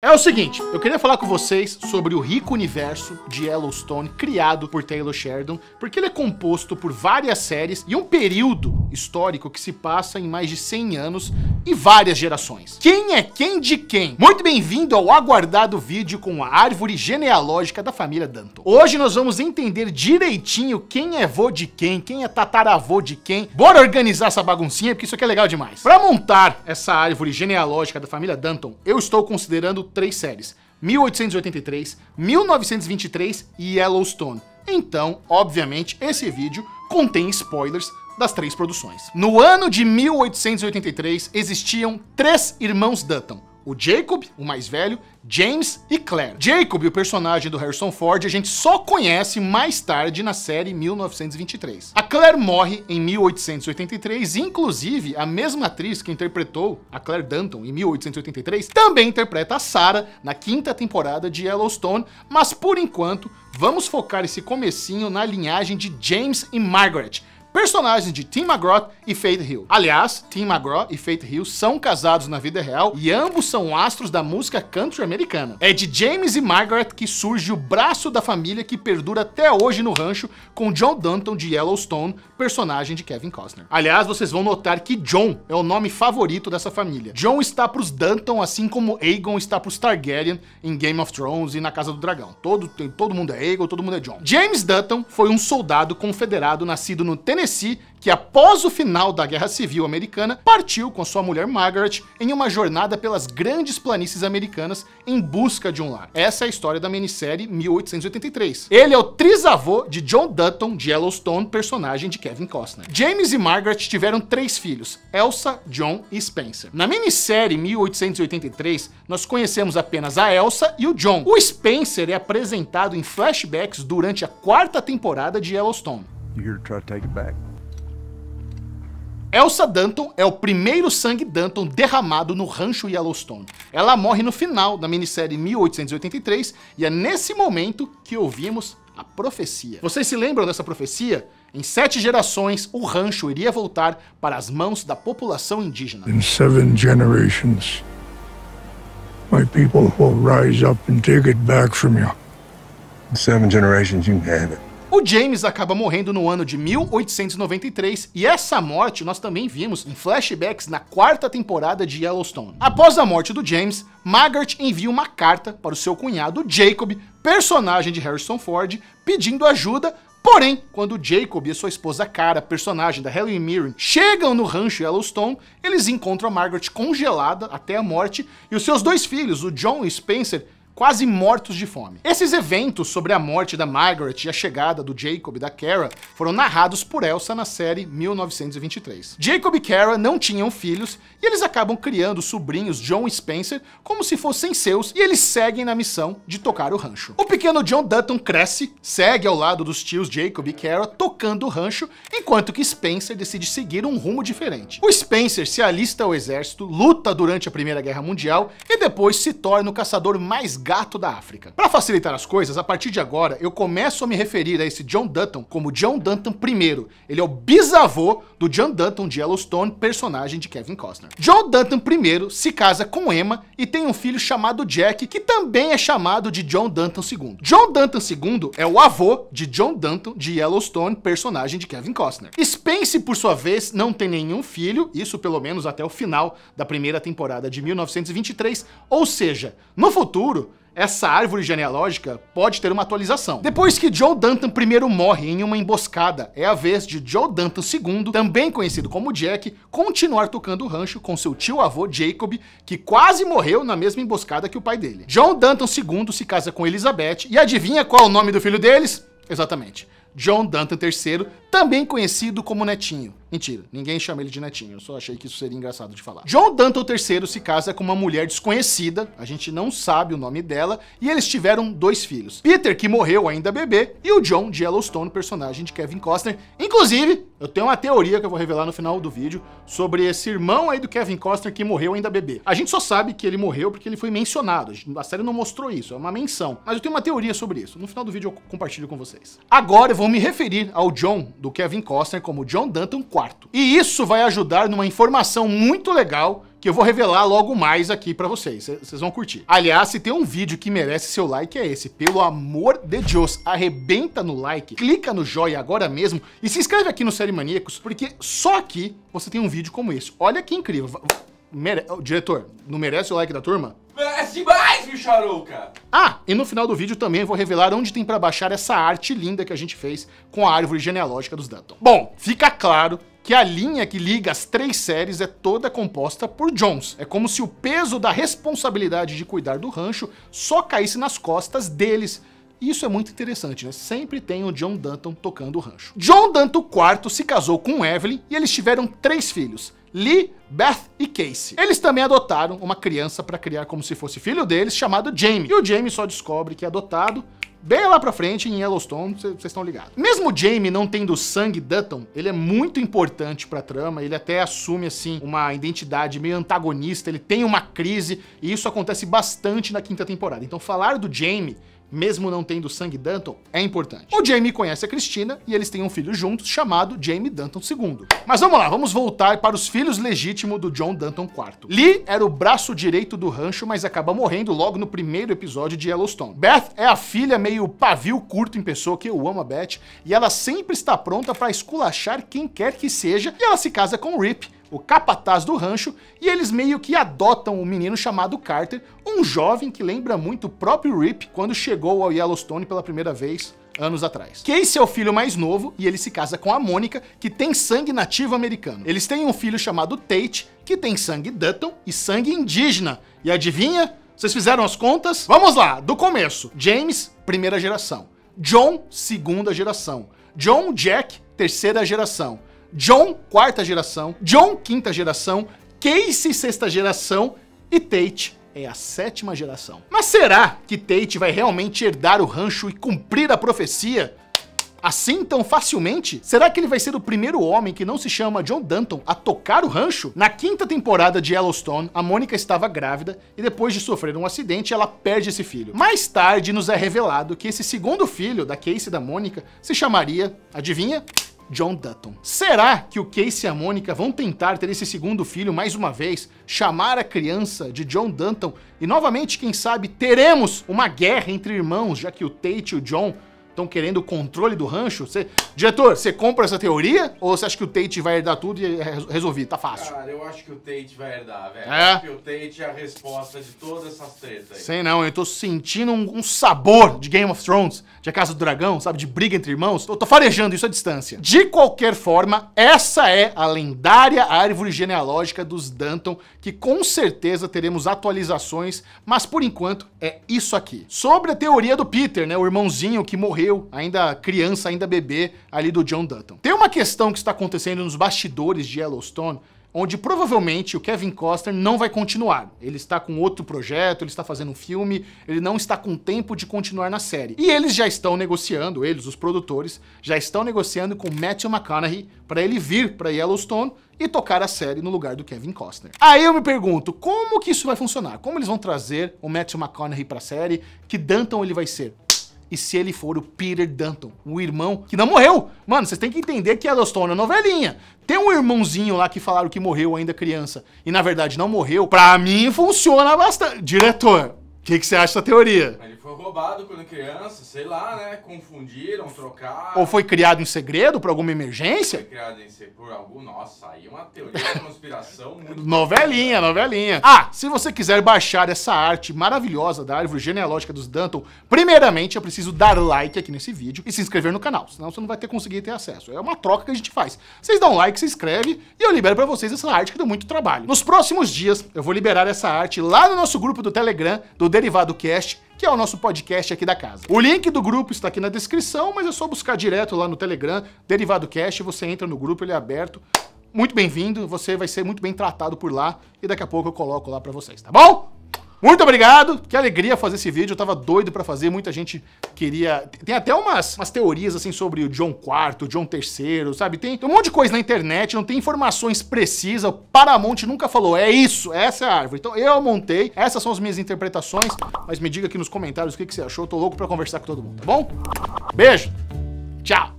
É o seguinte, eu queria falar com vocês sobre o rico universo de Yellowstone criado por Taylor Sheridan, porque ele é composto por várias séries e um período histórico que se passa em mais de 100 anos e várias gerações. Quem é quem de quem? Muito bem-vindo ao aguardado vídeo com a árvore genealógica da família Danton. Hoje nós vamos entender direitinho quem é vô de quem, quem é tataravô de quem. Bora organizar essa baguncinha, porque isso aqui é legal demais. Para montar essa árvore genealógica da família Danton, eu estou considerando três séries: 1883, 1923 e Yellowstone. Então, obviamente, esse vídeo contém spoilers das três produções. No ano de 1883 existiam três irmãos Dutton, o Jacob, o mais velho, James e Claire. Jacob, o personagem do Harrison Ford, a gente só conhece mais tarde na série 1923. A Claire morre em 1883, inclusive a mesma atriz que interpretou a Claire Danton em 1883 também interpreta a Sarah na quinta temporada de Yellowstone, mas por enquanto vamos focar esse comecinho na linhagem de James e Margaret, personagens de Tim McGraw e Faith Hill. Aliás, Tim McGraw e Faith Hill são casados na vida real e ambos são astros da música country americana. É de James e Margaret que surge o braço da família que perdura até hoje no rancho com John Danton de Yellowstone, personagem de Kevin Costner. Aliás, vocês vão notar que John é o nome favorito dessa família. John está pros Danton, assim como Aegon está pros Targaryen em Game of Thrones e na Casa do Dragão. Todo, todo mundo é Aegon, todo mundo é John. James Dutton foi um soldado confederado nascido no Tennessee Tennessee, que após o final da Guerra Civil Americana, partiu com sua mulher Margaret em uma jornada pelas grandes planícies americanas em busca de um lar. Essa é a história da minissérie 1883. Ele é o trisavô de John Dutton de Yellowstone, personagem de Kevin Costner. James e Margaret tiveram três filhos, Elsa, John e Spencer. Na minissérie 1883, nós conhecemos apenas a Elsa e o John. O Spencer é apresentado em flashbacks durante a quarta temporada de Yellowstone. Elsa Danton é o primeiro sangue Danton derramado no Rancho Yellowstone. Ela morre no final da minissérie 1883 e é nesse momento que ouvimos a profecia. Vocês se lembram dessa profecia? Em sete gerações, o rancho iria voltar para as mãos da população indígena. In seven generations, my people will rise up and take it back from you. In seven generations, you have it. O James acaba morrendo no ano de 1893 e essa morte nós também vimos em flashbacks na quarta temporada de Yellowstone. Após a morte do James, Margaret envia uma carta para o seu cunhado Jacob, personagem de Harrison Ford, pedindo ajuda Porém, quando Jacob e sua esposa Cara, personagem da Helen Mirren, chegam no rancho Yellowstone, eles encontram Margaret congelada até a morte e os seus dois filhos, o John e Spencer, quase mortos de fome. Esses eventos sobre a morte da Margaret e a chegada do Jacob e da Kara foram narrados por Elsa na série 1923. Jacob e Kara não tinham filhos e eles acabam criando os sobrinhos John e Spencer como se fossem seus e eles seguem na missão de tocar o rancho. O pequeno John Dutton cresce, segue ao lado dos tios Jacob e Kara tocando o rancho, enquanto que Spencer decide seguir um rumo diferente. O Spencer se alista ao exército, luta durante a Primeira Guerra Mundial e depois se torna o caçador mais gato da África. Para facilitar as coisas, a partir de agora eu começo a me referir a esse John Dutton como John Dutton I. Ele é o bisavô do John Dutton de Yellowstone, personagem de Kevin Costner. John Dutton I se casa com Emma e tem um filho chamado Jack, que também é chamado de John Dutton II. John Dutton II é o avô de John Dutton de Yellowstone, personagem de Kevin Costner. Spence, por sua vez, não tem nenhum filho, isso pelo menos até o final da primeira temporada de 1923, ou seja, no futuro, essa árvore genealógica pode ter uma atualização. Depois que Joe Danton I morre em uma emboscada, é a vez de Joe Danton II, também conhecido como Jack, continuar tocando o rancho com seu tio-avô Jacob, que quase morreu na mesma emboscada que o pai dele. John Danton II se casa com Elizabeth, e adivinha qual é o nome do filho deles? Exatamente. John Danton III também conhecido como Netinho. Mentira, ninguém chama ele de Netinho, eu só achei que isso seria engraçado de falar. John Danton III se casa com uma mulher desconhecida, a gente não sabe o nome dela, e eles tiveram dois filhos. Peter, que morreu ainda bebê, e o John de Yellowstone, personagem de Kevin Costner. Inclusive, eu tenho uma teoria que eu vou revelar no final do vídeo sobre esse irmão aí do Kevin Costner que morreu ainda bebê. A gente só sabe que ele morreu porque ele foi mencionado, a série não mostrou isso, é uma menção. Mas eu tenho uma teoria sobre isso, no final do vídeo eu compartilho com vocês. Agora eu vou me referir ao John do Kevin Costner como John Danton IV. E isso vai ajudar numa informação muito legal que eu vou revelar logo mais aqui para vocês. Vocês vão curtir. Aliás, se tem um vídeo que merece seu like é esse. Pelo amor de Deus, arrebenta no like, clica no joinha agora mesmo e se inscreve aqui no Série Maníacos, porque só aqui você tem um vídeo como esse. Olha que incrível. Mere... Diretor, não merece o like da turma? É demais, bicharuca! Ah, e no final do vídeo também vou revelar onde tem para baixar essa arte linda que a gente fez com a árvore genealógica dos Dutton. Bom, fica claro que a linha que liga as três séries é toda composta por Jones. É como se o peso da responsabilidade de cuidar do rancho só caísse nas costas deles. E isso é muito interessante, né? Sempre tem o John Danton tocando o rancho. John Danton IV se casou com Evelyn e eles tiveram três filhos: Lee, Beth e Casey. Eles também adotaram uma criança para criar como se fosse filho deles, chamado Jamie. E o Jamie só descobre que é adotado bem lá pra frente em Yellowstone, vocês estão ligados. Mesmo Jamie não tendo sangue Dutton, ele é muito importante pra trama, ele até assume, assim, uma identidade meio antagonista, ele tem uma crise, e isso acontece bastante na quinta temporada. Então falar do Jamie mesmo não tendo sangue Danton, é importante. O Jamie conhece a Cristina e eles têm um filho juntos chamado Jamie Danton II. Mas vamos lá, vamos voltar para os filhos legítimos do John Danton IV. Lee era o braço direito do rancho, mas acaba morrendo logo no primeiro episódio de Yellowstone. Beth é a filha meio pavio curto em pessoa, que eu amo a Beth, e ela sempre está pronta para esculachar quem quer que seja, e ela se casa com Rip, o capataz do rancho, e eles meio que adotam um menino chamado Carter, um jovem que lembra muito o próprio Rip quando chegou ao Yellowstone pela primeira vez anos atrás. Case é o filho mais novo e ele se casa com a Mônica, que tem sangue nativo americano. Eles têm um filho chamado Tate, que tem sangue Dutton e sangue indígena. E adivinha? Vocês fizeram as contas? Vamos lá, do começo. James, primeira geração. John, segunda geração. John Jack, terceira geração. John, quarta geração, John, quinta geração, Casey, sexta geração e Tate, é a sétima geração. Mas será que Tate vai realmente herdar o rancho e cumprir a profecia? Assim tão facilmente? Será que ele vai ser o primeiro homem que não se chama John Danton a tocar o rancho? Na quinta temporada de Yellowstone, a Mônica estava grávida e depois de sofrer um acidente, ela perde esse filho. Mais tarde, nos é revelado que esse segundo filho da Casey e da Mônica se chamaria, adivinha? John Dutton. Será que o Casey e a Mônica vão tentar ter esse segundo filho mais uma vez, chamar a criança de John Dutton e novamente, quem sabe, teremos uma guerra entre irmãos, já que o Tate e o John estão querendo o controle do rancho? Você, diretor, você compra essa teoria? Ou você acha que o Tate vai herdar tudo e é Tá fácil. Cara, eu acho que o Tate vai herdar, velho. É? Acho que o Tate é a resposta de todas essas tretas aí. Sei não, eu tô sentindo um, um sabor de Game of Thrones, de A Casa do Dragão, sabe? De briga entre irmãos. Eu tô farejando isso à distância. De qualquer forma, essa é a lendária árvore genealógica dos Danton, que com certeza teremos atualizações, mas por enquanto é isso aqui. Sobre a teoria do Peter, né? O irmãozinho que morreu ainda criança, ainda bebê, ali do John Dutton. Tem uma questão que está acontecendo nos bastidores de Yellowstone, onde provavelmente o Kevin Costner não vai continuar. Ele está com outro projeto, ele está fazendo um filme, ele não está com tempo de continuar na série. E eles já estão negociando, eles, os produtores, já estão negociando com Matthew McConaughey para ele vir para Yellowstone e tocar a série no lugar do Kevin Costner. Aí eu me pergunto, como que isso vai funcionar? Como eles vão trazer o Matthew McConaughey para a série? Que Danton ele vai ser? E se ele for o Peter Danton, o irmão que não morreu? Mano, vocês têm que entender que Yellowstone é novelinha. Tem um irmãozinho lá que falaram que morreu ainda criança e na verdade não morreu. Pra mim funciona bastante. Diretor, o que, que você acha da teoria? foi roubado quando criança, sei lá, né? Confundiram, trocaram. Ou foi criado em segredo por alguma emergência? Foi criado em segredo por algum. Nossa, aí é uma teoria de conspiração muito. novelinha, novelinha. Ah, se você quiser baixar essa arte maravilhosa da árvore genealógica dos Danton, primeiramente eu preciso dar like aqui nesse vídeo e se inscrever no canal, senão você não vai ter conseguido ter acesso. É uma troca que a gente faz. Vocês dão like, se inscreve e eu libero para vocês essa arte que deu muito trabalho. Nos próximos dias, eu vou liberar essa arte lá no nosso grupo do Telegram, do Derivado Cast que é o nosso podcast aqui da casa. O link do grupo está aqui na descrição, mas é só buscar direto lá no Telegram, Derivado Cash, você entra no grupo, ele é aberto. Muito bem-vindo, você vai ser muito bem tratado por lá e daqui a pouco eu coloco lá para vocês, tá bom? Muito obrigado, que alegria fazer esse vídeo, eu tava doido para fazer, muita gente queria... Tem até umas, umas teorias, assim, sobre o John IV, John III, sabe? Tem, tem um monte de coisa na internet, não tem informações precisas, o Paramount nunca falou, é isso, essa é a árvore. Então eu montei, essas são as minhas interpretações, mas me diga aqui nos comentários o que, que você achou, eu tô louco pra conversar com todo mundo, tá bom? Beijo, tchau!